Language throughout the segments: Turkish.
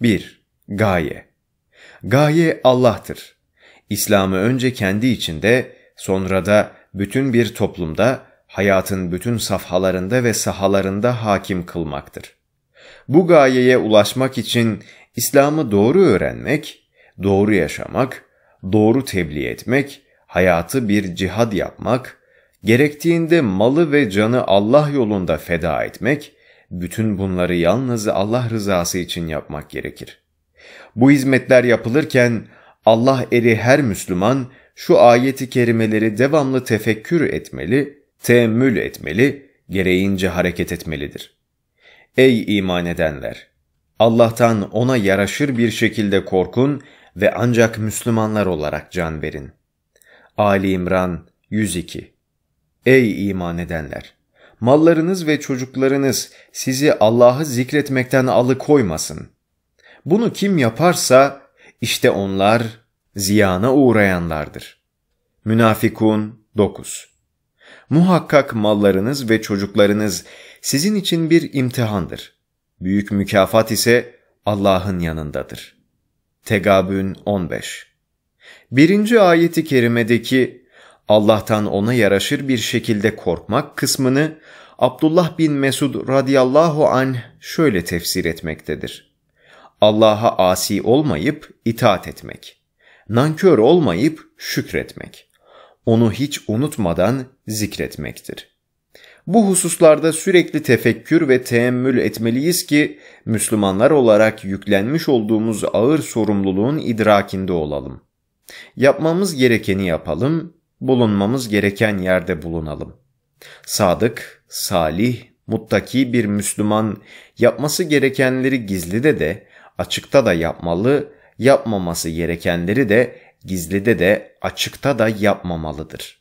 1. Gaye Gaye Allah'tır. İslam'ı önce kendi içinde, sonra da bütün bir toplumda, hayatın bütün safhalarında ve sahalarında hakim kılmaktır. Bu gayeye ulaşmak için İslam'ı doğru öğrenmek, doğru yaşamak, doğru tebliğ etmek, hayatı bir cihad yapmak, gerektiğinde malı ve canı Allah yolunda feda etmek, bütün bunları yalnız Allah rızası için yapmak gerekir. Bu hizmetler yapılırken Allah eri her Müslüman şu ayeti kerimeleri devamlı tefekkür etmeli, teemmül etmeli, gereğince hareket etmelidir. Ey iman edenler! Allah'tan ona yaraşır bir şekilde korkun ve ancak Müslümanlar olarak can verin. Ali İmran 102 Ey iman edenler! mallarınız ve çocuklarınız sizi Allah'ı zikretmekten alıkoymasın. Bunu kim yaparsa işte onlar ziyana uğrayanlardır. Münafikun 9 Muhakkak mallarınız ve çocuklarınız sizin için bir imtihandır. Büyük mükafat ise Allah'ın yanındadır. Tegabün 15 Birinci ayeti kerimedeki Allah'tan ona yaraşır bir şekilde korkmak kısmını Abdullah bin Mesud radıyallahu anh şöyle tefsir etmektedir. Allah'a asi olmayıp itaat etmek. Nankör olmayıp şükretmek. Onu hiç unutmadan zikretmektir. Bu hususlarda sürekli tefekkür ve teemmül etmeliyiz ki Müslümanlar olarak yüklenmiş olduğumuz ağır sorumluluğun idrakinde olalım. Yapmamız gerekeni yapalım, bulunmamız gereken yerde bulunalım. Sadık, salih, muttaki bir Müslüman yapması gerekenleri gizlide de, açıkta da yapmalı, yapmaması gerekenleri de gizlide de, açıkta da yapmamalıdır.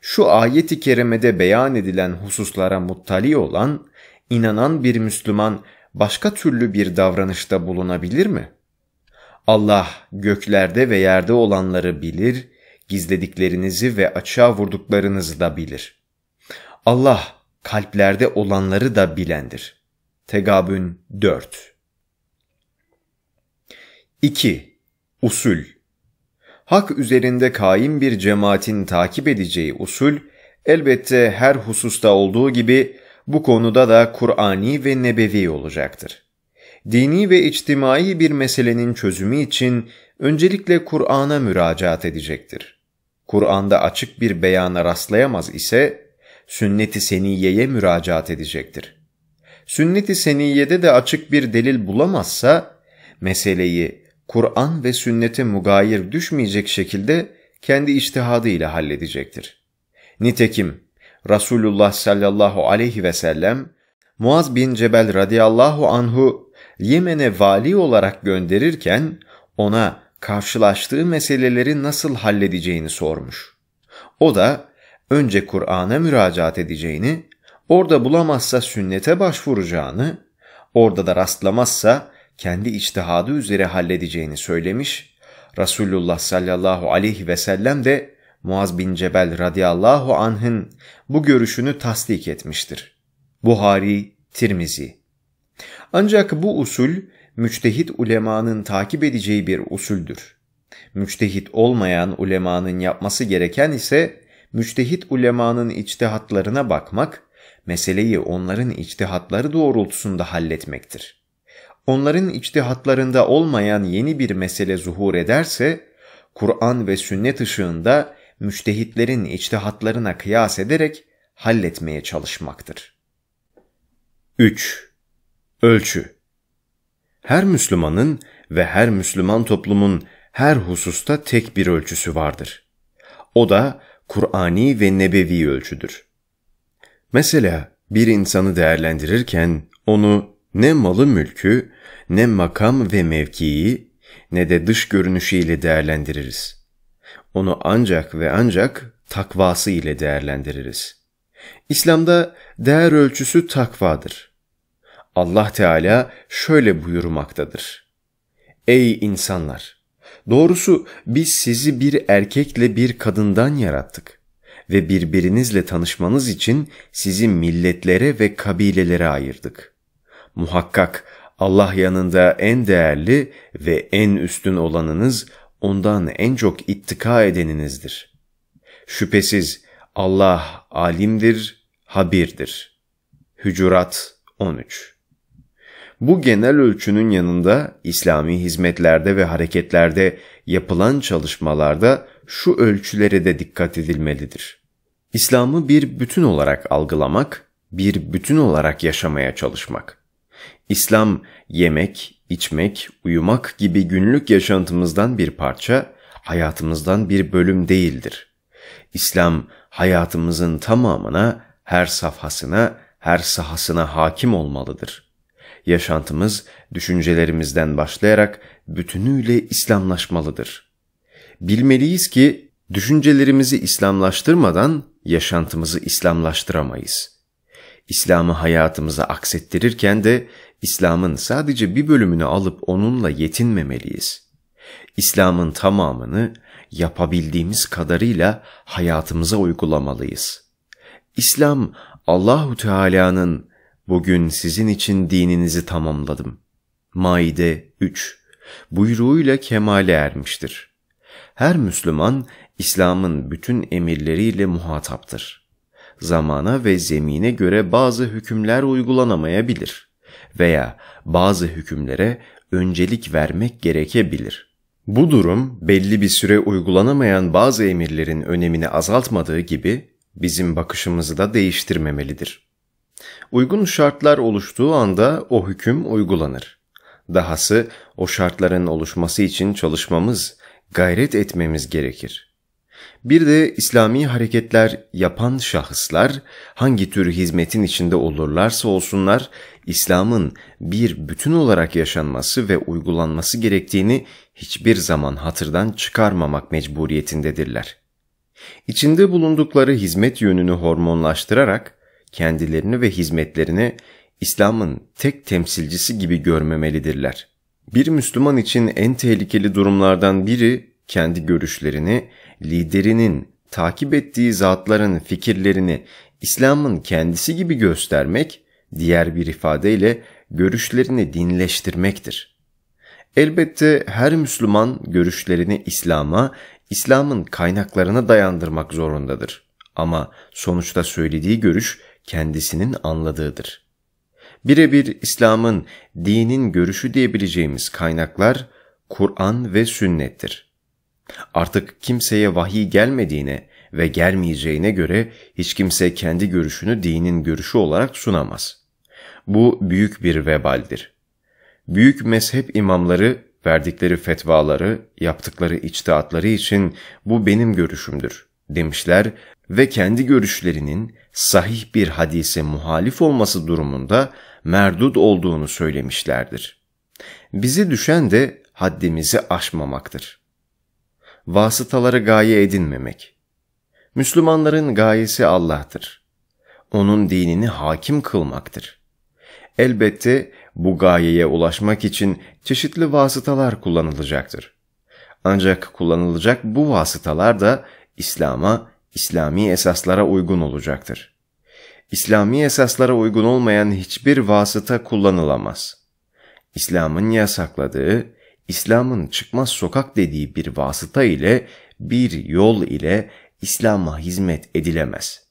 Şu ayeti kerimede beyan edilen hususlara muttali olan, inanan bir Müslüman başka türlü bir davranışta bulunabilir mi? Allah göklerde ve yerde olanları bilir, gizlediklerinizi ve açığa vurduklarınızı da bilir. Allah kalplerde olanları da bilendir. Tegabün 4 2. Usul Hak üzerinde kaim bir cemaatin takip edeceği usul, elbette her hususta olduğu gibi bu konuda da Kur'ani ve nebevi olacaktır. Dini ve içtimai bir meselenin çözümü için öncelikle Kur'an'a müracaat edecektir. Kur'an'da açık bir beyana rastlayamaz ise sünnet-i seniyeye müracaat edecektir. Sünnet-i seniyede de açık bir delil bulamazsa meseleyi Kur'an ve sünnete mugayir düşmeyecek şekilde kendi içtihadı ile halledecektir. Nitekim Resulullah sallallahu aleyhi ve sellem Muaz bin Cebel radıyallahu anhu Yemen'e vali olarak gönderirken ona karşılaştığı meseleleri nasıl halledeceğini sormuş. O da önce Kur'an'a müracaat edeceğini, orada bulamazsa sünnete başvuracağını, orada da rastlamazsa kendi içtihadı üzere halledeceğini söylemiş. Resulullah sallallahu aleyhi ve sellem de Muaz bin Cebel radıyallahu anh'ın bu görüşünü tasdik etmiştir. Buhari, Tirmizi. Ancak bu usul müçtehit ulemanın takip edeceği bir usuldür. Müçtehit olmayan ulemanın yapması gereken ise müçtehit ulemanın içtihatlarına bakmak, meseleyi onların içtihatları doğrultusunda halletmektir. Onların içtihatlarında olmayan yeni bir mesele zuhur ederse, Kur'an ve sünnet ışığında müçtehitlerin içtihatlarına kıyas ederek halletmeye çalışmaktır. 3. Ölçü her Müslümanın ve her Müslüman toplumun her hususta tek bir ölçüsü vardır. O da Kur'ani ve nebevi ölçüdür. Mesela bir insanı değerlendirirken onu ne malı mülkü, ne makam ve mevkiyi, ne de dış görünüşüyle değerlendiririz. Onu ancak ve ancak takvası ile değerlendiririz. İslam'da değer ölçüsü takvadır. Allah Teala şöyle buyurmaktadır. Ey insanlar! Doğrusu biz sizi bir erkekle bir kadından yarattık ve birbirinizle tanışmanız için sizi milletlere ve kabilelere ayırdık. Muhakkak Allah yanında en değerli ve en üstün olanınız ondan en çok ittika edeninizdir. Şüphesiz Allah alimdir, habirdir. Hücurat 13 bu genel ölçünün yanında İslami hizmetlerde ve hareketlerde yapılan çalışmalarda şu ölçülere de dikkat edilmelidir. İslam'ı bir bütün olarak algılamak, bir bütün olarak yaşamaya çalışmak. İslam yemek, içmek, uyumak gibi günlük yaşantımızdan bir parça, hayatımızdan bir bölüm değildir. İslam hayatımızın tamamına, her safhasına, her sahasına hakim olmalıdır yaşantımız, düşüncelerimizden başlayarak bütünüyle İslamlaşmalıdır. Bilmeliyiz ki düşüncelerimizi İslamlaştırmadan yaşantımızı İslamlaştıramayız. İslam'ı hayatımıza aksettirirken de İslam'ın sadece bir bölümünü alıp onunla yetinmemeliyiz. İslam'ın tamamını yapabildiğimiz kadarıyla hayatımıza uygulamalıyız. İslam Allahu Teala'nın Bugün sizin için dininizi tamamladım. Maide 3 buyruğuyla kemale ermiştir. Her Müslüman İslam'ın bütün emirleriyle muhataptır. Zamana ve zemine göre bazı hükümler uygulanamayabilir veya bazı hükümlere öncelik vermek gerekebilir. Bu durum belli bir süre uygulanamayan bazı emirlerin önemini azaltmadığı gibi bizim bakışımızı da değiştirmemelidir. Uygun şartlar oluştuğu anda o hüküm uygulanır. Dahası o şartların oluşması için çalışmamız, gayret etmemiz gerekir. Bir de İslami hareketler yapan şahıslar hangi tür hizmetin içinde olurlarsa olsunlar İslam'ın bir bütün olarak yaşanması ve uygulanması gerektiğini hiçbir zaman hatırdan çıkarmamak mecburiyetindedirler. İçinde bulundukları hizmet yönünü hormonlaştırarak kendilerini ve hizmetlerini İslam'ın tek temsilcisi gibi görmemelidirler. Bir Müslüman için en tehlikeli durumlardan biri kendi görüşlerini, liderinin, takip ettiği zatların fikirlerini İslam'ın kendisi gibi göstermek, diğer bir ifadeyle görüşlerini dinleştirmektir. Elbette her Müslüman görüşlerini İslam'a, İslam'ın kaynaklarına dayandırmak zorundadır. Ama sonuçta söylediği görüş kendisinin anladığıdır. Birebir İslam'ın, dinin görüşü diyebileceğimiz kaynaklar Kur'an ve sünnettir. Artık kimseye vahiy gelmediğine ve gelmeyeceğine göre hiç kimse kendi görüşünü dinin görüşü olarak sunamaz. Bu büyük bir vebaldir. Büyük mezhep imamları verdikleri fetvaları, yaptıkları içtihatları için bu benim görüşümdür demişler ve kendi görüşlerinin sahih bir hadise muhalif olması durumunda merdud olduğunu söylemişlerdir. Bizi düşen de haddimizi aşmamaktır. Vasıtalara gaye edinmemek. Müslümanların gayesi Allah'tır. Onun dinini hakim kılmaktır. Elbette bu gayeye ulaşmak için çeşitli vasıtalar kullanılacaktır. Ancak kullanılacak bu vasıtalar da İslam'a İslami esaslara uygun olacaktır. İslami esaslara uygun olmayan hiçbir vasıta kullanılamaz. İslam'ın yasakladığı, İslam'ın çıkmaz sokak dediği bir vasıta ile, bir yol ile İslam'a hizmet edilemez.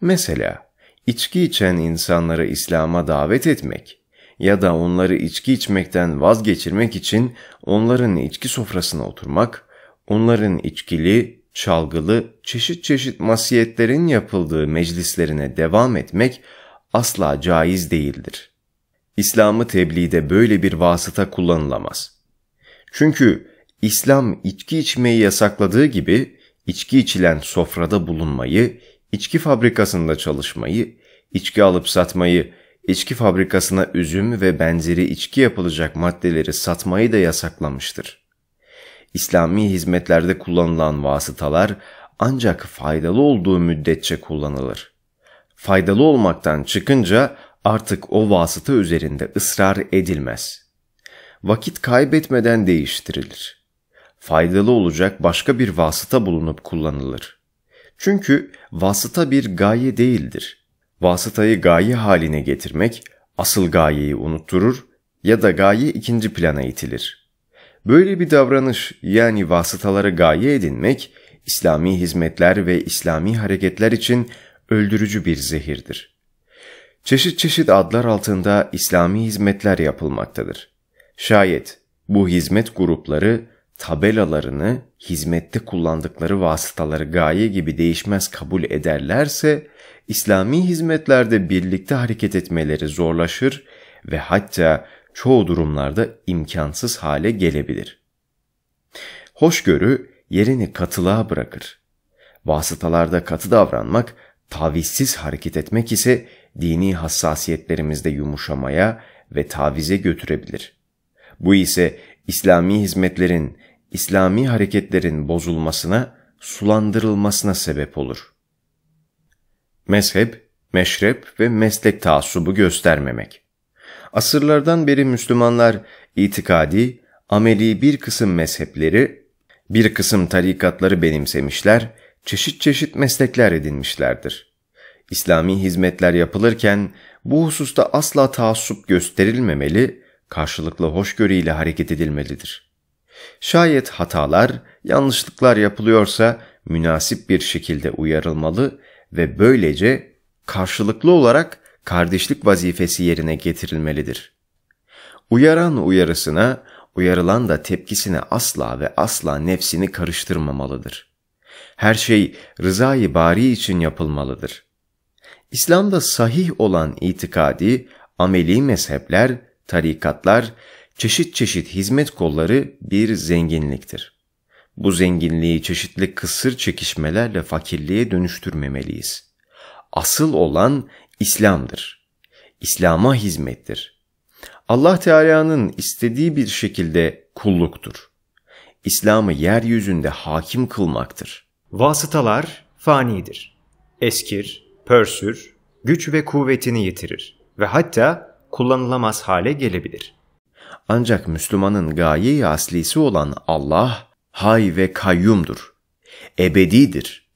Mesela içki içen insanları İslam'a davet etmek ya da onları içki içmekten vazgeçirmek için onların içki sofrasına oturmak, onların içkili, çalgılı, çeşit çeşit masiyetlerin yapıldığı meclislerine devam etmek asla caiz değildir. İslam'ı tebliğde böyle bir vasıta kullanılamaz. Çünkü İslam içki içmeyi yasakladığı gibi içki içilen sofrada bulunmayı, içki fabrikasında çalışmayı, içki alıp satmayı, içki fabrikasına üzüm ve benzeri içki yapılacak maddeleri satmayı da yasaklamıştır. İslami hizmetlerde kullanılan vasıtalar ancak faydalı olduğu müddetçe kullanılır. Faydalı olmaktan çıkınca artık o vasıta üzerinde ısrar edilmez. Vakit kaybetmeden değiştirilir. Faydalı olacak başka bir vasıta bulunup kullanılır. Çünkü vasıta bir gaye değildir. Vasıtayı gaye haline getirmek asıl gayeyi unutturur ya da gaye ikinci plana itilir.'' Böyle bir davranış yani vasıtaları gaye edinmek, İslami hizmetler ve İslami hareketler için öldürücü bir zehirdir. Çeşit çeşit adlar altında İslami hizmetler yapılmaktadır. Şayet bu hizmet grupları tabelalarını hizmette kullandıkları vasıtaları gaye gibi değişmez kabul ederlerse, İslami hizmetlerde birlikte hareket etmeleri zorlaşır ve hatta çoğu durumlarda imkansız hale gelebilir. Hoşgörü yerini katılığa bırakır. Vasıtalarda katı davranmak, tavizsiz hareket etmek ise dini hassasiyetlerimizde yumuşamaya ve tavize götürebilir. Bu ise İslami hizmetlerin, İslami hareketlerin bozulmasına, sulandırılmasına sebep olur. Mezhep, meşrep ve meslek taassubu göstermemek. Asırlardan beri Müslümanlar itikadi, ameli bir kısım mezhepleri, bir kısım tarikatları benimsemişler, çeşit çeşit meslekler edinmişlerdir. İslami hizmetler yapılırken bu hususta asla taassup gösterilmemeli, karşılıklı hoşgörüyle hareket edilmelidir. Şayet hatalar, yanlışlıklar yapılıyorsa münasip bir şekilde uyarılmalı ve böylece karşılıklı olarak kardeşlik vazifesi yerine getirilmelidir. Uyaran uyarısına, uyarılan da tepkisine asla ve asla nefsini karıştırmamalıdır. Her şey rızayı bari için yapılmalıdır. İslam'da sahih olan itikadi, ameli mezhepler, tarikatlar, çeşit çeşit hizmet kolları bir zenginliktir. Bu zenginliği çeşitli kısır çekişmelerle fakirliğe dönüştürmemeliyiz. Asıl olan İslam'dır. İslam'a hizmettir. Allah Teala'nın istediği bir şekilde kulluktur. İslam'ı yeryüzünde hakim kılmaktır. Vasıtalar fanidir. Eskir, pörsür, güç ve kuvvetini yitirir ve hatta kullanılamaz hale gelebilir. Ancak Müslümanın gaye-i aslisi olan Allah hay ve kayyumdur. Ebedidir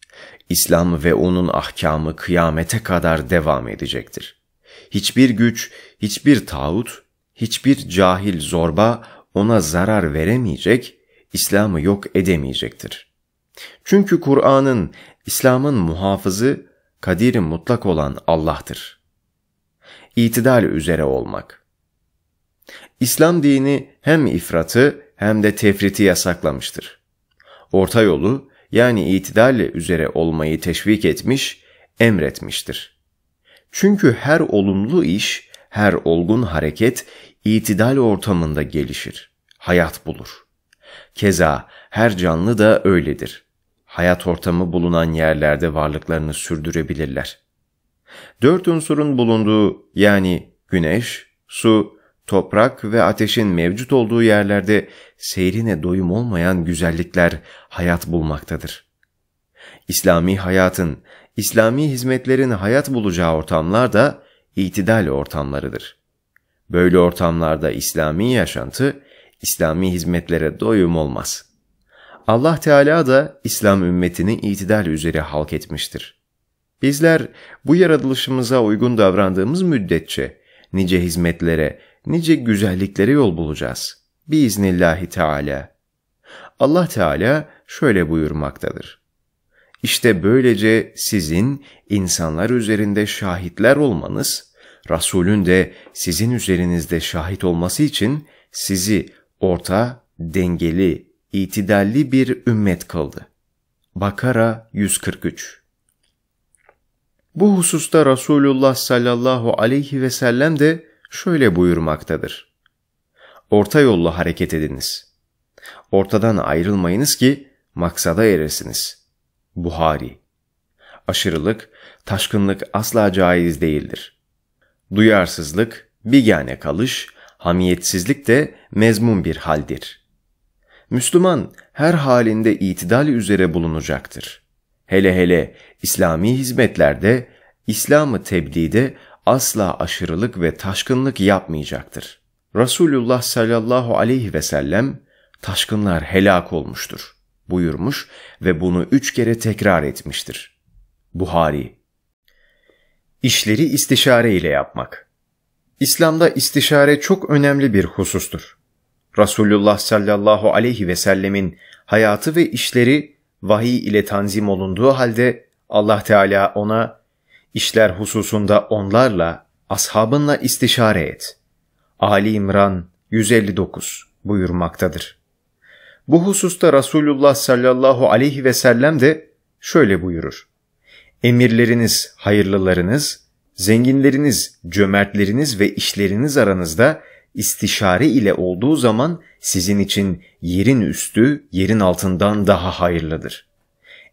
İslam ve onun ahkamı kıyamete kadar devam edecektir. Hiçbir güç, hiçbir tağut, hiçbir cahil zorba ona zarar veremeyecek, İslam'ı yok edemeyecektir. Çünkü Kur'an'ın, İslam'ın muhafızı, kadir mutlak olan Allah'tır. İtidal üzere olmak. İslam dini hem ifratı hem de tefriti yasaklamıştır. Orta yolu, yani itidal üzere olmayı teşvik etmiş, emretmiştir. Çünkü her olumlu iş, her olgun hareket itidal ortamında gelişir, hayat bulur. Keza her canlı da öyledir. Hayat ortamı bulunan yerlerde varlıklarını sürdürebilirler. Dört unsurun bulunduğu yani güneş, su, Toprak ve ateşin mevcut olduğu yerlerde seyrine doyum olmayan güzellikler hayat bulmaktadır. İslami hayatın, İslami hizmetlerin hayat bulacağı ortamlar da itidal ortamlarıdır. Böyle ortamlarda İslami yaşantı, İslami hizmetlere doyum olmaz. Allah Teala da İslam ümmetini itidal üzere halk etmiştir. Bizler bu yaratılışımıza uygun davrandığımız müddetçe nice hizmetlere, nice güzelliklere yol bulacağız. Biiznillahi Teala. Allah Teala şöyle buyurmaktadır. İşte böylece sizin insanlar üzerinde şahitler olmanız, Resulün de sizin üzerinizde şahit olması için sizi orta, dengeli, itidalli bir ümmet kıldı. Bakara 143 Bu hususta Resulullah sallallahu aleyhi ve sellem de şöyle buyurmaktadır. Orta yolla hareket ediniz. Ortadan ayrılmayınız ki maksada eresiniz. Buhari Aşırılık, taşkınlık asla caiz değildir. Duyarsızlık, bigane kalış, hamiyetsizlik de mezmun bir haldir. Müslüman her halinde itidal üzere bulunacaktır. Hele hele İslami hizmetlerde, İslam'ı tebliğde asla aşırılık ve taşkınlık yapmayacaktır. Resulullah sallallahu aleyhi ve sellem taşkınlar helak olmuştur buyurmuş ve bunu üç kere tekrar etmiştir. Buhari İşleri istişare ile yapmak İslam'da istişare çok önemli bir husustur. Resulullah sallallahu aleyhi ve sellemin hayatı ve işleri vahiy ile tanzim olunduğu halde Allah Teala ona İşler hususunda onlarla, ashabınla istişare et. Ali İmran 159 buyurmaktadır. Bu hususta Resulullah sallallahu aleyhi ve sellem de şöyle buyurur. Emirleriniz, hayırlılarınız, zenginleriniz, cömertleriniz ve işleriniz aranızda istişare ile olduğu zaman sizin için yerin üstü yerin altından daha hayırlıdır.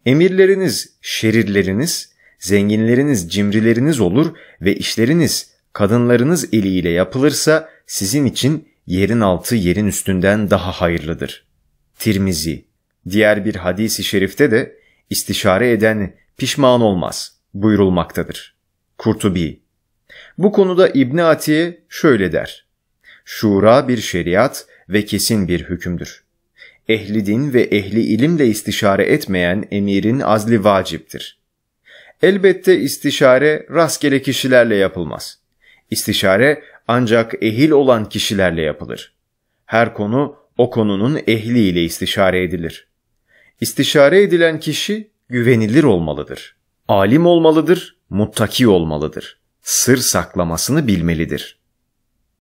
Emirleriniz, şerirleriniz, zenginleriniz cimrileriniz olur ve işleriniz kadınlarınız eliyle yapılırsa sizin için yerin altı yerin üstünden daha hayırlıdır. Tirmizi Diğer bir hadisi şerifte de istişare eden pişman olmaz buyurulmaktadır. Kurtubi Bu konuda İbn Atiye şöyle der. Şura bir şeriat ve kesin bir hükümdür. Ehli din ve ehli ilimle istişare etmeyen emirin azli vaciptir.'' Elbette istişare rastgele kişilerle yapılmaz. İstişare ancak ehil olan kişilerle yapılır. Her konu o konunun ehliyle istişare edilir. İstişare edilen kişi güvenilir olmalıdır. Alim olmalıdır, muttaki olmalıdır. Sır saklamasını bilmelidir.''